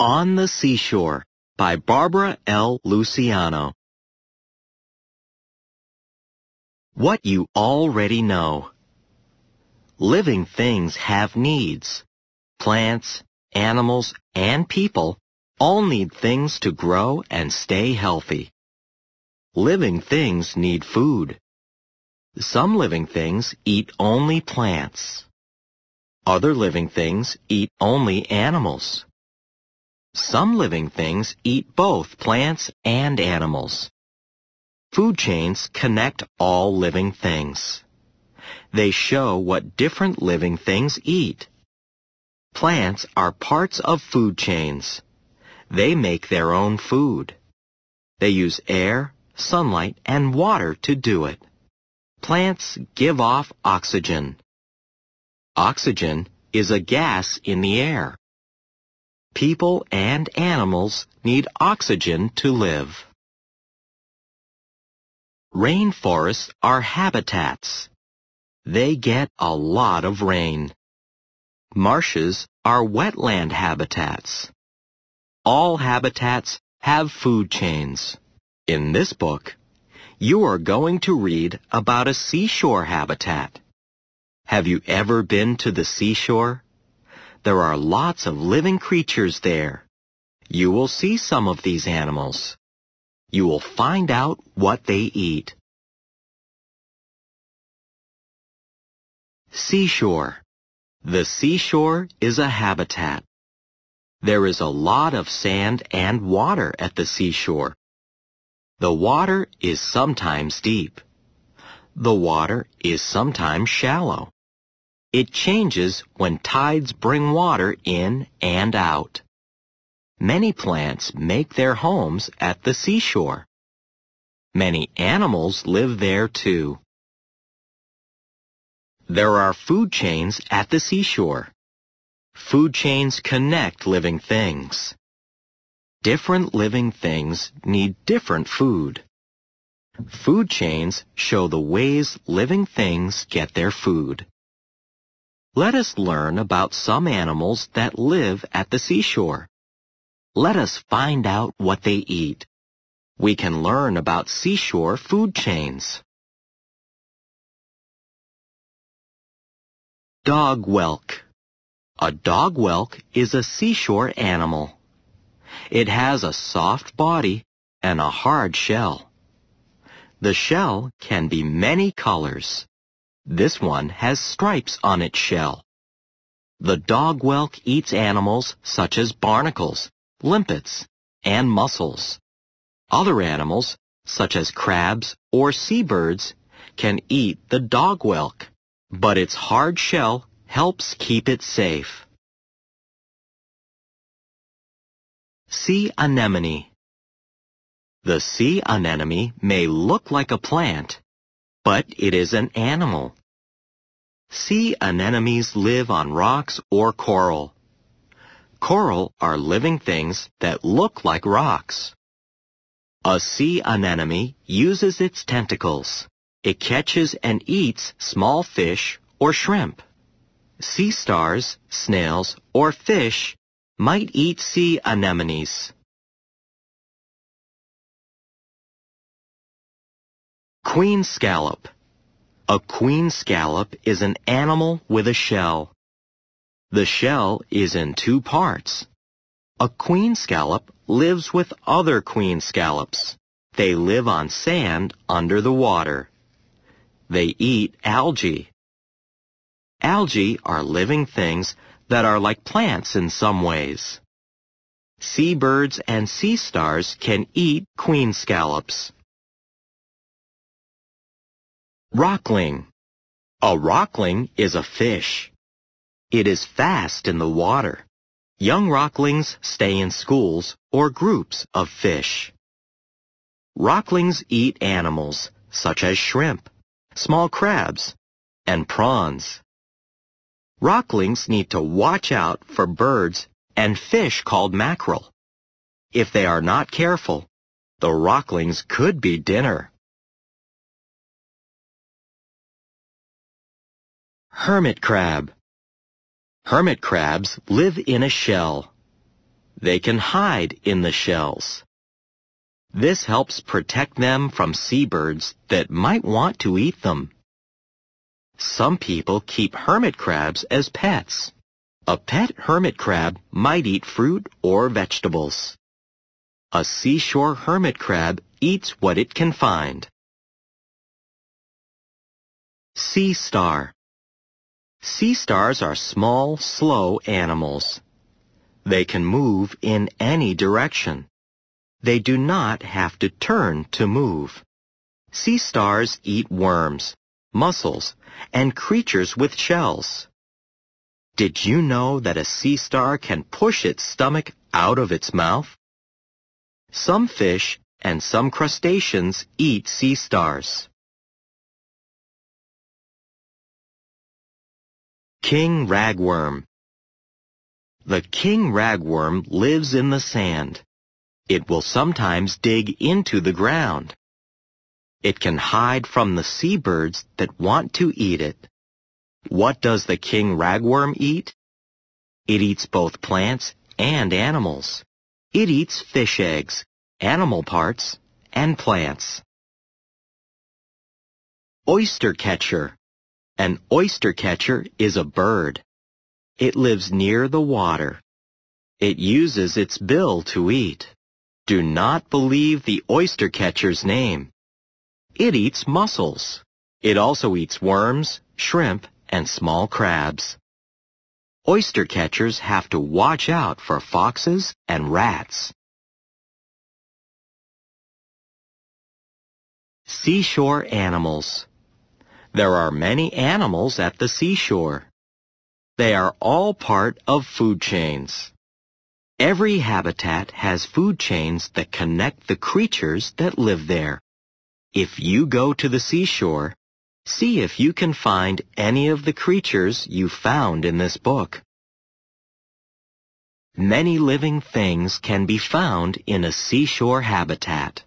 On the Seashore by Barbara L. Luciano What you already know. Living things have needs. Plants, animals, and people all need things to grow and stay healthy. Living things need food. Some living things eat only plants. Other living things eat only animals. Some living things eat both plants and animals. Food chains connect all living things. They show what different living things eat. Plants are parts of food chains. They make their own food. They use air, sunlight, and water to do it. Plants give off oxygen. Oxygen is a gas in the air. People and animals need oxygen to live. Rainforests are habitats. They get a lot of rain. Marshes are wetland habitats. All habitats have food chains. In this book, you are going to read about a seashore habitat. Have you ever been to the seashore? there are lots of living creatures there. You will see some of these animals. You will find out what they eat. Seashore. The seashore is a habitat. There is a lot of sand and water at the seashore. The water is sometimes deep. The water is sometimes shallow. It changes when tides bring water in and out. Many plants make their homes at the seashore. Many animals live there too. There are food chains at the seashore. Food chains connect living things. Different living things need different food. Food chains show the ways living things get their food. Let us learn about some animals that live at the seashore. Let us find out what they eat. We can learn about seashore food chains. Dog whelk. A dog whelk is a seashore animal. It has a soft body and a hard shell. The shell can be many colors. This one has stripes on its shell. The dog whelk eats animals such as barnacles, limpets, and mussels. Other animals, such as crabs or seabirds, can eat the dog whelk, but its hard shell helps keep it safe. Sea anemone The sea anemone may look like a plant, but it is an animal. Sea anemones live on rocks or coral. Coral are living things that look like rocks. A sea anemone uses its tentacles. It catches and eats small fish or shrimp. Sea stars, snails, or fish might eat sea anemones. Queen scallop a queen scallop is an animal with a shell. The shell is in two parts. A queen scallop lives with other queen scallops. They live on sand under the water. They eat algae. Algae are living things that are like plants in some ways. Seabirds and sea stars can eat queen scallops. Rockling. A rockling is a fish. It is fast in the water. Young rocklings stay in schools or groups of fish. Rocklings eat animals such as shrimp, small crabs, and prawns. Rocklings need to watch out for birds and fish called mackerel. If they are not careful, the rocklings could be dinner. Hermit crab. Hermit crabs live in a shell. They can hide in the shells. This helps protect them from seabirds that might want to eat them. Some people keep hermit crabs as pets. A pet hermit crab might eat fruit or vegetables. A seashore hermit crab eats what it can find. Sea star Sea stars are small, slow animals. They can move in any direction. They do not have to turn to move. Sea stars eat worms, mussels, and creatures with shells. Did you know that a sea star can push its stomach out of its mouth? Some fish and some crustaceans eat sea stars. King Ragworm The king ragworm lives in the sand. It will sometimes dig into the ground. It can hide from the seabirds that want to eat it. What does the king ragworm eat? It eats both plants and animals. It eats fish eggs, animal parts, and plants. Oyster catcher an oyster catcher is a bird. It lives near the water. It uses its bill to eat. Do not believe the oyster catcher's name. It eats mussels. It also eats worms, shrimp, and small crabs. Oyster catchers have to watch out for foxes and rats. Seashore animals there are many animals at the seashore. They are all part of food chains. Every habitat has food chains that connect the creatures that live there. If you go to the seashore, see if you can find any of the creatures you found in this book. Many living things can be found in a seashore habitat.